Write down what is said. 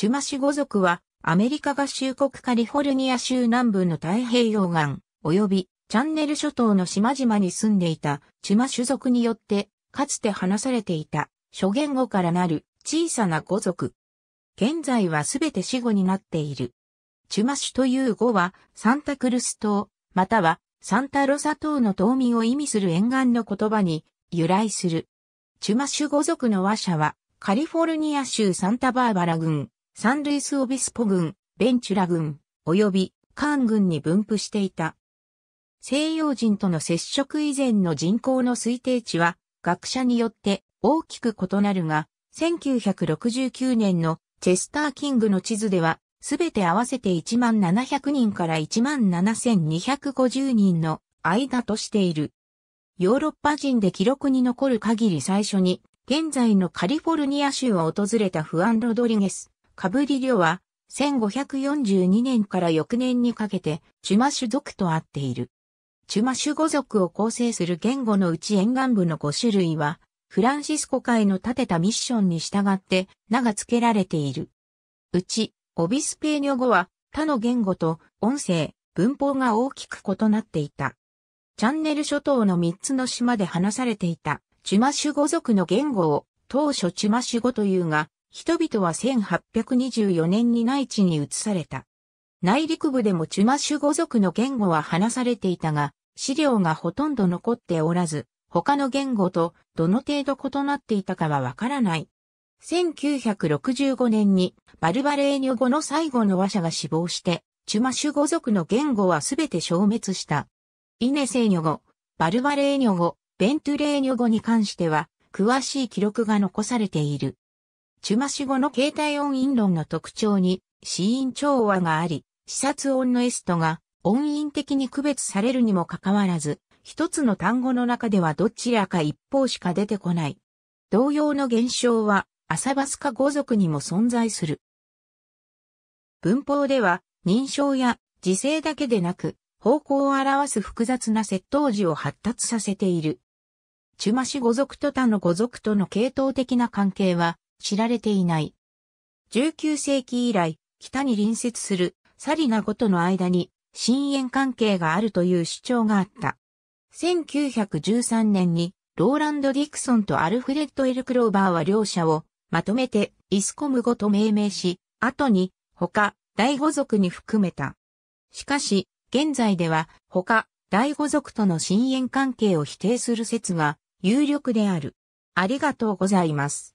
チュマシュ語族は、アメリカ合衆国カリフォルニア州南部の太平洋岸、及びチャンネル諸島の島々に住んでいたチュマ種族によって、かつて話されていた、諸言語からなる小さな語族。現在はすべて死語になっている。チュマシュという語は、サンタクルス島、またはサンタロサ島の島民を意味する沿岸の言葉に由来する。チュマシュ語族の話者は、カリフォルニア州サンタバーバラ郡、サンルイス・オビスポ郡、ベンチュラ郡、及びカーン郡に分布していた。西洋人との接触以前の人口の推定値は学者によって大きく異なるが、1969年のチェスター・キングの地図では、すべて合わせて1万700人から1万7250人の間としている。ヨーロッパ人で記録に残る限り最初に、現在のカリフォルニア州を訪れたフアン・ロドリゲスカブリリョは、1542年から翌年にかけて、チュマシュ族と会っている。チュマシュ語族を構成する言語のうち沿岸部の5種類は、フランシスコ会の立てたミッションに従って名が付けられている。うち、オビスペーニョ語は他の言語と音声、文法が大きく異なっていた。チャンネル諸島の3つの島で話されていたチュマシュ語族の言語を当初チュマシュ語というが、人々は1824年に内地に移された。内陸部でもチュマシュ語族の言語は話されていたが、資料がほとんど残っておらず、他の言語とどの程度異なっていたかはわからない。1965年にバルバレーニョ語の最後の話者が死亡して、チュマシュ語族の言語はすべて消滅した。イネセーニョ語、バルバレーニョ語、ベントゥレーニョ語に関しては、詳しい記録が残されている。チュマシ語の形態音韻論の特徴に、死音調和があり、視察音のエストが音韻的に区別されるにもかかわらず、一つの単語の中ではどちらか一方しか出てこない。同様の現象は、アサバスカ語族にも存在する。文法では、認証や時制だけでなく、方向を表す複雑な窃盗時を発達させている。チュマシ語族と他の語族との系統的な関係は、知られていない。19世紀以来、北に隣接するサリナごとの間に深淵関係があるという主張があった。1913年にローランド・ディクソンとアルフレッド・エル・クローバーは両者をまとめてイスコムごと命名し、後に他第五族に含めた。しかし、現在では他第五族との深淵関係を否定する説が有力である。ありがとうございます。